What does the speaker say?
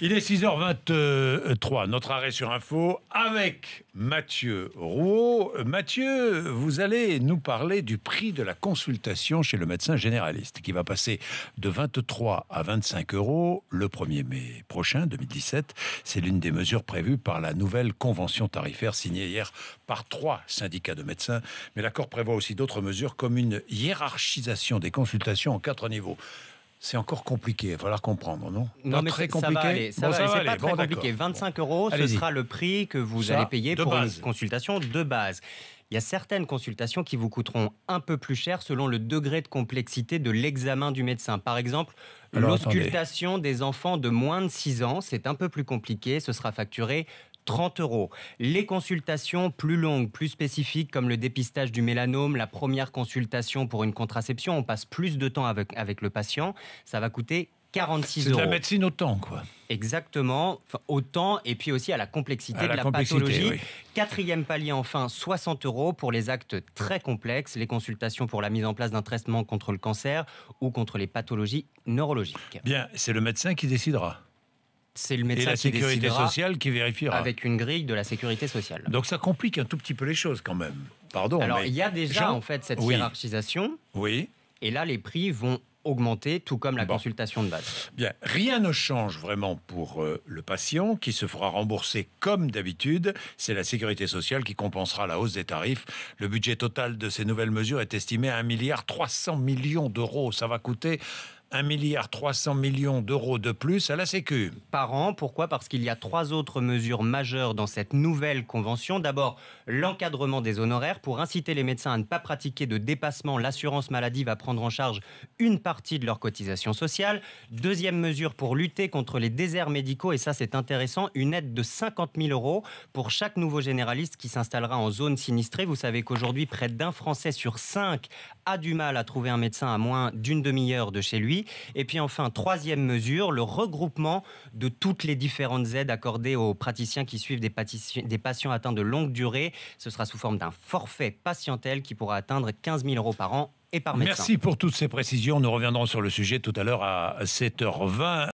Il est 6h23, notre arrêt sur info avec Mathieu Rouault. Mathieu, vous allez nous parler du prix de la consultation chez le médecin généraliste qui va passer de 23 à 25 euros le 1er mai prochain, 2017. C'est l'une des mesures prévues par la nouvelle convention tarifaire signée hier par trois syndicats de médecins. Mais l'accord prévoit aussi d'autres mesures comme une hiérarchisation des consultations en quatre niveaux c'est encore compliqué. Il va falloir comprendre, non Non, mais très compliqué. Ça va aller. C'est pas compliqué. 25 euros, ce sera le prix que vous allez payer pour une consultation de base il y a certaines consultations qui vous coûteront un peu plus cher selon le degré de complexité de l'examen du médecin. Par exemple, l'auscultation des enfants de moins de 6 ans, c'est un peu plus compliqué, ce sera facturé 30 euros. Les consultations plus longues, plus spécifiques, comme le dépistage du mélanome, la première consultation pour une contraception, on passe plus de temps avec, avec le patient, ça va coûter 46 euros. C'est la médecine autant, quoi. Exactement, enfin, au temps et puis aussi à la complexité de la, pathologie. Quatrième palier, enfin, 60 euros pour les actes très complexes, les consultations pour la mise en place d'un traitement contre le cancer ou contre les pathologies neurologiques. Bien, c'est le médecin qui décidera. C'est le médecin et la sécurité sociale qui vérifiera. Avec une grille de la sécurité sociale. Donc ça complique un tout petit peu les choses quand même. Pardon. Alors il y a déjà en fait cette hiérarchisation. Oui. Et là les prix vont augmenter, tout comme la consultation de base. Bien, rien ne change vraiment pour euh, le patient qui se fera rembourser comme d'habitude. C'est la sécurité sociale qui compensera la hausse des tarifs. Le budget total de ces nouvelles mesures est estimé à 1,3 milliard d'euros. Ça va coûter 1,3 milliard d'euros de plus à la Sécu. Par an, pourquoi Parce qu'il y a trois autres mesures majeures dans cette nouvelle convention. D'abord, l'encadrement des honoraires pour inciter les médecins à ne pas pratiquer de dépassement. L'assurance maladie va prendre en charge une partie de leur cotisation sociale. Deuxième mesure pour lutter contre les déserts médicaux, et ça c'est intéressant, une aide de 50 000 euros pour chaque nouveau généraliste qui s'installera en zone sinistrée. Vous savez qu'aujourd'hui, près d'un Français sur cinq a du mal à trouver un médecin à moins d'une demi-heure de chez lui. Et puis enfin, troisième mesure, le regroupement de toutes les différentes aides accordées aux praticiens qui suivent des, patients atteints de longue durée. Ce sera sous forme d'un forfait patientèle qui pourra atteindre 15 000 euros par an et par médecin. Merci pour toutes ces précisions. Nous reviendrons sur le sujet tout à l'heure à 7h20.